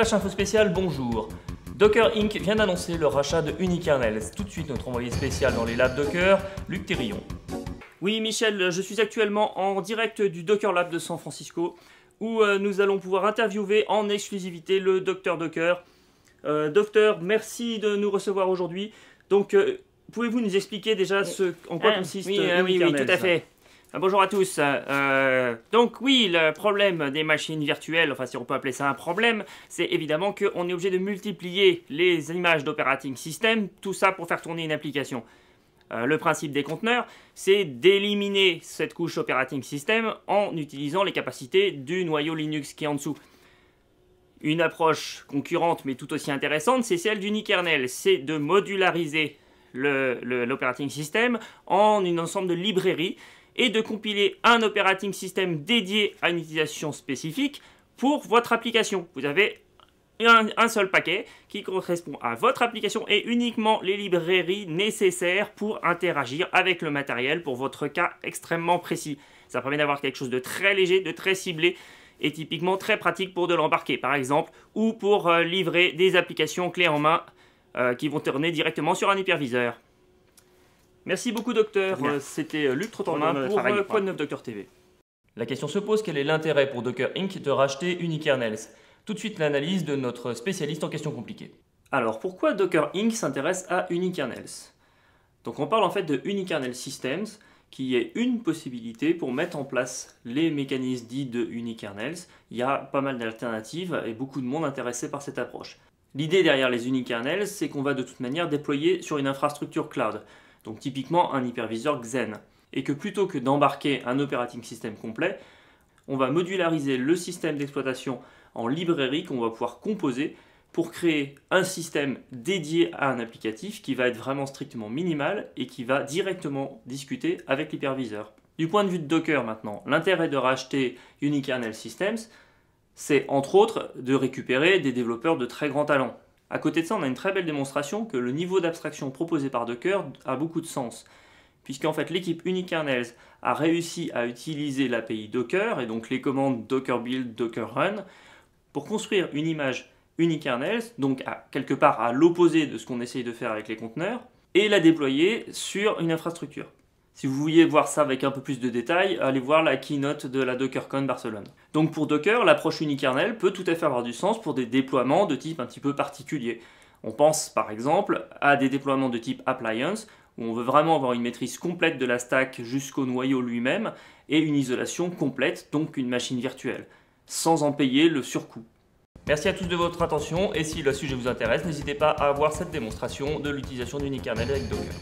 Flash Info Spécial, bonjour. Docker Inc. vient d'annoncer le rachat de Unikernels. tout de suite notre envoyé spécial dans les labs Docker, Luc Thérillon. Oui, Michel, je suis actuellement en direct du Docker Lab de San Francisco où euh, nous allons pouvoir interviewer en exclusivité le docteur Docker. Euh, docteur, merci de nous recevoir aujourd'hui. Donc, euh, pouvez-vous nous expliquer déjà ce, en quoi ah, consiste ah tout à fait. Euh, bonjour à tous. Euh, euh, donc oui, le problème des machines virtuelles, enfin si on peut appeler ça un problème, c'est évidemment qu'on est obligé de multiplier les images d'operating system, tout ça pour faire tourner une application. le principe des conteneurs, c'est d'éliminer cette couche operating system en utilisant les capacités du noyau Linux qui est en dessous. Une approche concurrente mais tout aussi intéressante, c'est celle du kernel, c'est de modulariser l'operating system en une ensemble de librairies et de compiler un operating system dédié à une utilisation spécifique pour votre application. Vous avez un, un, seul paquet qui correspond à votre application et uniquement les librairies nécessaires pour interagir avec le matériel pour votre cas extrêmement précis. Ça permet d'avoir quelque chose de très léger, de très ciblé et typiquement très pratique pour de l'embarquer par exemple ou pour euh, livrer des applications clés en main euh, qui vont tourner directement sur un hyperviseur. Merci beaucoup docteur, euh, c'était euh, Luc Trottorma pour Point 9 TV. La question se pose, quel est l'intérêt pour Docker Inc. de racheter Unikernels Tout de suite l'analyse de notre spécialiste en questions compliquées. Alors pourquoi Docker Inc. s'intéresse à Unikernels Donc on parle en fait de Unikernel Systems, qui est une possibilité pour mettre en place les mécanismes dits de unikernels. Il y a pas mal d'alternatives et beaucoup de monde intéressé par cette approche. L'idée derrière les unikernels, c'est qu'on va de toute manière déployer sur une infrastructure cloud, donc typiquement un hyperviseur Xen, et que plutôt que d'embarquer un operating system complet, on va modulariser le système d'exploitation en librairie qu'on va pouvoir composer pour créer un système dédié à un applicatif qui va être vraiment strictement minimal et qui va directement discuter avec l'hyperviseur. Du point de vue de Docker maintenant, l'intérêt de racheter Unikernel Systems, c'est entre autres de récupérer des développeurs de très grands talents. À côté de ça, on a une très belle démonstration que le niveau d'abstraction proposé par Docker a beaucoup de sens, puisqu'en fait l'équipe Unikernels a réussi à utiliser l'API Docker et donc les commandes Docker build, Docker run pour construire une image Unikernels, donc à, quelque part à l'opposé de ce qu'on essaye de faire avec les conteneurs, et la déployer sur une infrastructure. Si vous vouliez voir ça avec un peu plus de détails, allez voir la keynote de la DockerCon Barcelone. Donc pour Docker, l'approche unikernel peut tout à fait avoir du sens pour des déploiements de type un petit peu particulier. On pense par exemple à des déploiements de type appliance, où on veut vraiment avoir une maîtrise complète de la stack jusqu'au noyau lui-même, et une isolation complète, donc une machine virtuelle, sans en payer le surcoût. Merci à tous de votre attention, et si le sujet vous intéresse, n'hésitez pas à voir cette démonstration de l'utilisation d'unikernel avec Docker.